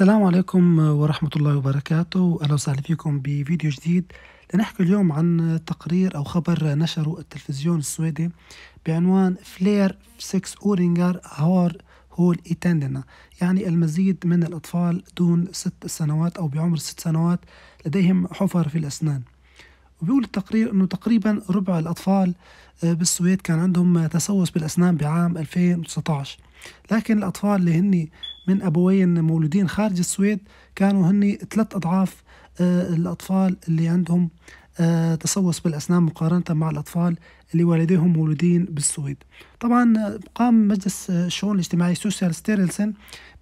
السلام عليكم ورحمة الله وبركاته أهلا وسهلا فيكم بفيديو جديد لنحكي اليوم عن تقرير أو خبر نشره التلفزيون السويدي بعنوان فلير 6 أورينجر هار هول إتندنا يعني المزيد من الأطفال دون ست سنوات أو بعمر ست سنوات لديهم حفر في الأسنان وبيقول التقرير أنه تقريبا ربع الأطفال بالسويد كان عندهم تسوس بالأسنان بعام 2019 لكن الأطفال اللي هن من أبوين مولودين خارج السويد كانوا هني ثلاث أضعاف آه، الأطفال اللي عندهم آه، تسوس بالأسنان مقارنة مع الأطفال اللي والديهم مولودين بالسويد طبعا آه، قام مجلس الشؤون الاجتماعي سوسيال ستيرلسن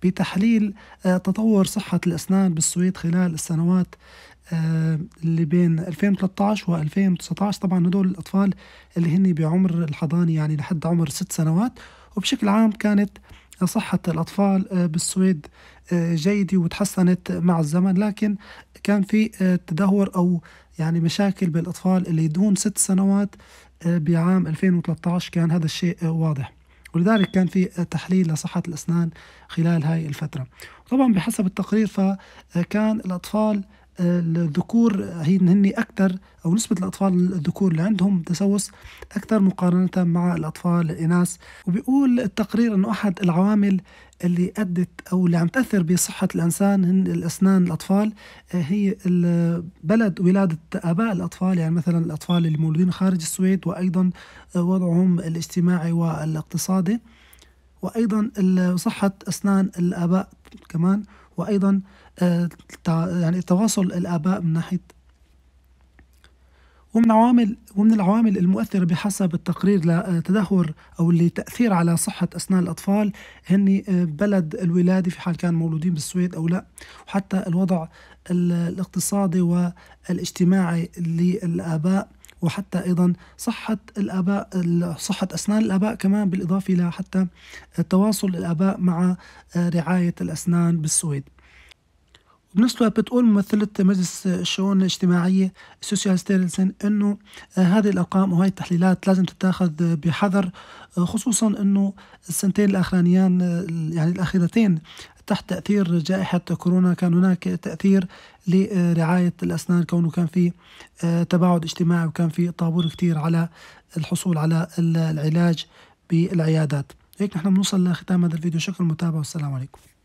بتحليل تطور صحة الأسنان بالسويد خلال السنوات اللي بين 2013 و 2019 طبعا هدول الأطفال اللي هن بعمر الحضانة يعني لحد عمر ست سنوات وبشكل عام كانت صحة الأطفال آه، بالسويد آه، جيدة وتحسنت مع الزمن لكن كان في آه، تدهور أو يعني مشاكل بالأطفال اللي دون ست سنوات بعام 2013 كان هذا الشيء واضح ولذلك كان في تحليل لصحة الأسنان خلال هاي الفترة طبعا بحسب التقرير فكان الأطفال الذكور هن أكثر أو نسبة الأطفال الذكور اللي عندهم تسوس أكثر مقارنة مع الأطفال الإناث وبيقول التقرير أنه أحد العوامل اللي أدت أو اللي عم تأثر بصحة الإنسان هن الأسنان الأطفال آه، هي بلد ولادة آباء الأطفال يعني مثلا الأطفال اللي مولودين خارج السويد وأيضا آه، وضعهم الاجتماعي والاقتصادي وأيضا صحة أسنان الآباء كمان وايضا آه، يعني تواصل الاباء من ناحيه ومن عوامل ومن العوامل المؤثرة بحسب التقرير لتدهور آه، أو لتأثير على صحة أسنان الأطفال هن آه، بلد الولادة في حال كانوا مولودين بالسويد أو لا وحتى الوضع الاقتصادي والاجتماعي للآباء وحتى أيضا صحة الآباء صحة أسنان الآباء كمان بالإضافة إلى حتى تواصل الآباء مع آه، رعاية الأسنان بالسويد بنفس الوقت بتقول ممثلة مجلس الشؤون الاجتماعية سوسيال ستيرلسن أنه هذه الأرقام وهي التحليلات لازم تتاخذ بحذر خصوصا أنه السنتين الأخرانيان يعني الأخيرتين تحت تأثير جائحة كورونا كان هناك تأثير لرعاية الأسنان كونه كان في آه، تباعد اجتماعي وكان في طابور كثير على الحصول على العلاج بالعيادات هيك نحن بنوصل لختام هذا الفيديو شكرا للمتابعة والسلام عليكم